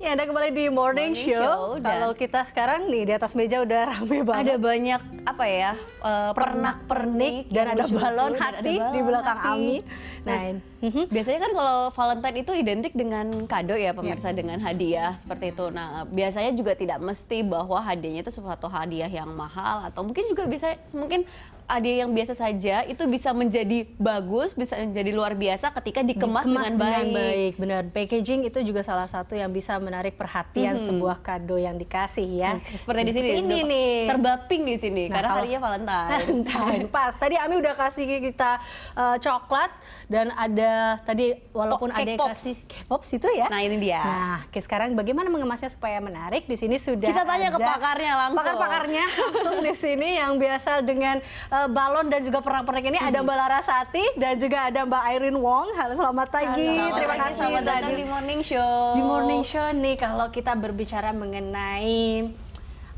Ya, Anda kembali di Morning, Morning Show. show Kalau kita sekarang nih di atas meja udah rame banget. Ada banyak apa ya? Uh, pernak-pernik dan, dan ada balon hati ada balon di belakang hati. Ami. Nah, mm -hmm. biasanya kan kalau Valentine itu identik dengan kado ya pemirsa yeah. dengan hadiah seperti itu. Nah, biasanya juga tidak mesti bahwa hadiahnya itu suatu hadiah yang mahal atau mungkin juga bisa mungkin ada yang biasa saja itu bisa menjadi bagus, bisa menjadi luar biasa ketika dikemas, dikemas dengan, dengan baik. baik. Benar, packaging itu juga salah satu yang bisa menarik perhatian hmm. sebuah kado yang dikasih ya. seperti di sini. Ini nih. Serba pink di sini nah, karena harinya Valentine. Valentine. Pas. Tadi Ami udah kasih kita uh, coklat dan ada tadi walaupun ada kasih K-pop itu ya. Nah, ini dia. Nah, sekarang bagaimana mengemasnya supaya menarik? Di sini sudah Kita tanya ada ke pakarnya langsung. Pakar-pakarnya langsung di sini yang biasa dengan uh, uh, balon dan juga perang-perang ini hmm. ada Mbak Larasati dan juga ada Mbak Irene Wong. Halo, selamat pagi. Halo, Terima kasih selamat datang di Morning Show. Di Morning Show nih kalau kita berbicara mengenai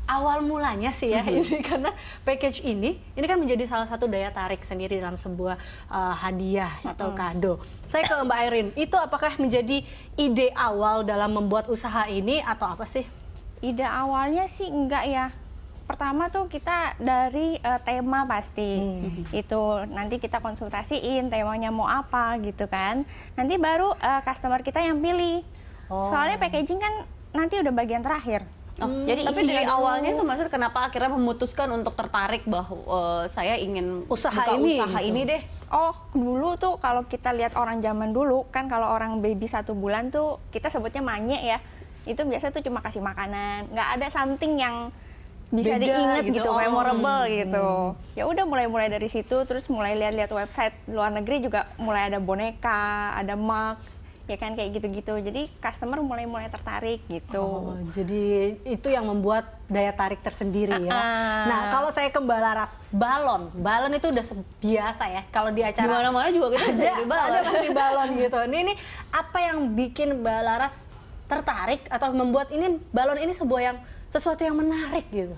awal mulanya sih ya -hmm. ini karena package ini ini kan menjadi salah satu daya tarik sendiri dalam sebuah uh, hadiah -hmm. atau kado. Saya ke Mbak Irene, itu apakah menjadi ide awal dalam membuat usaha ini atau apa sih? Ide awalnya sih enggak ya pertama tuh kita dari uh, tema pasti hmm. itu nanti kita konsultasiin temanya mau apa gitu kan nanti baru uh, customer kita yang pilih oh. soalnya packaging kan nanti udah bagian terakhir Oh, hmm, jadi tapi dari awalnya tuh hmm. maksud kenapa akhirnya memutuskan untuk tertarik bahwa uh, saya ingin usaha buka ini, usaha gitu. ini deh. Oh, dulu tuh kalau kita lihat orang zaman dulu kan kalau orang baby satu bulan tuh kita sebutnya manye ya. Itu biasa tuh cuma kasih makanan, nggak ada something yang bisa Beda, diingat gitu, gitu oh, memorable hmm. gitu. Ya udah mulai-mulai dari situ terus mulai lihat-lihat website luar negeri juga mulai ada boneka, ada mug ya kan kayak gitu-gitu. Jadi customer mulai-mulai tertarik gitu. Oh, jadi itu yang membuat daya tarik tersendiri ya. Nah, kalau saya ke Balaras, balon. Balon itu udah biasa ya. Kalau di acara mana-mana juga kita ada, bisa balon. Ada pasti balon gitu. Ini ini apa yang bikin Balaras tertarik atau membuat ini balon ini sebuah yang sesuatu yang menarik gitu?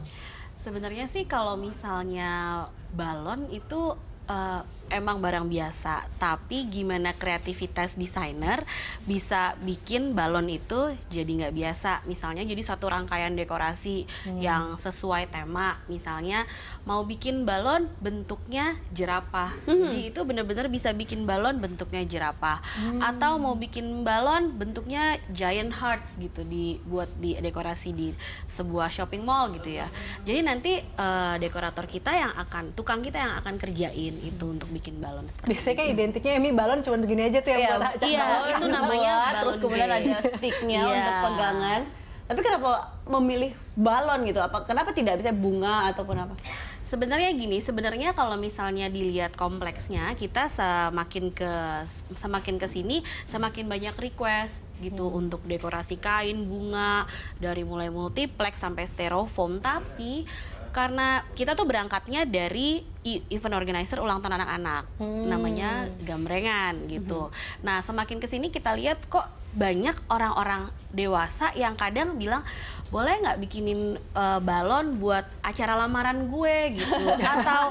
Sebenarnya sih kalau misalnya balon itu uh, emang barang biasa, tapi gimana kreativitas desainer bisa bikin balon itu jadi nggak biasa. Misalnya jadi satu rangkaian dekorasi hmm. yang sesuai tema. Misalnya mau bikin balon bentuknya jerapah, hmm. jadi itu bener-bener bisa bikin balon bentuknya jerapah. Hmm. Atau mau bikin balon bentuknya giant hearts gitu dibuat di dekorasi di sebuah shopping mall gitu ya. Jadi nanti uh, dekorator kita yang akan tukang kita yang akan kerjain bikin itu untuk bikin balon seperti Biasanya kayak identiknya Emi balon cuma begini aja tuh yang yeah, buat Iya, yeah, iya, itu namanya buat, balon terus kemudian ada sticknya yeah. untuk pegangan. Tapi kenapa memilih balon gitu? Apa kenapa tidak bisa bunga ataupun apa? Sebenarnya gini, sebenarnya kalau misalnya dilihat kompleksnya, kita semakin ke semakin ke sini semakin banyak request gitu hmm. untuk dekorasi kain, bunga dari mulai multiplex sampai styrofoam, tapi karena kita tuh berangkatnya dari event organizer ulang tahun anak-anak hmm. namanya gamrengan gitu. Hmm. Nah semakin kesini kita lihat kok banyak orang-orang dewasa yang kadang bilang boleh nggak bikinin uh, balon buat acara lamaran gue gitu atau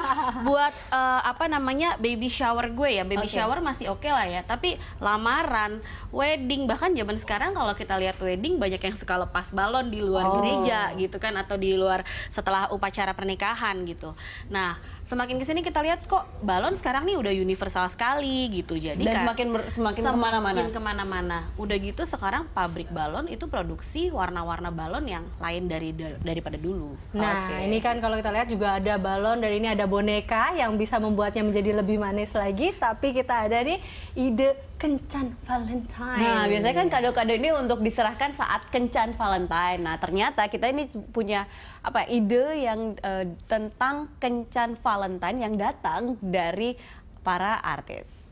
buat uh, apa namanya baby shower gue ya baby okay. shower masih oke okay lah ya tapi lamaran wedding bahkan zaman sekarang kalau kita lihat wedding banyak yang suka lepas balon di luar oh. gereja gitu kan atau di luar setelah upacara pernikahan gitu nah semakin kesini kita lihat kok balon sekarang nih udah universal sekali gitu jadi dan semakin semakin kemana-mana semakin kemana-mana udah gitu sekarang pabrik balon itu produksi warna-warna balon balon yang lain dari daripada dulu. Nah, okay. ini kan kalau kita lihat juga ada balon dan ini ada boneka yang bisa membuatnya menjadi lebih manis lagi, tapi kita ada nih ide kencan Valentine. Nah, biasanya kan kado-kado ini untuk diserahkan saat kencan Valentine. Nah, ternyata kita ini punya apa ide yang uh, tentang kencan Valentine yang datang dari para artis.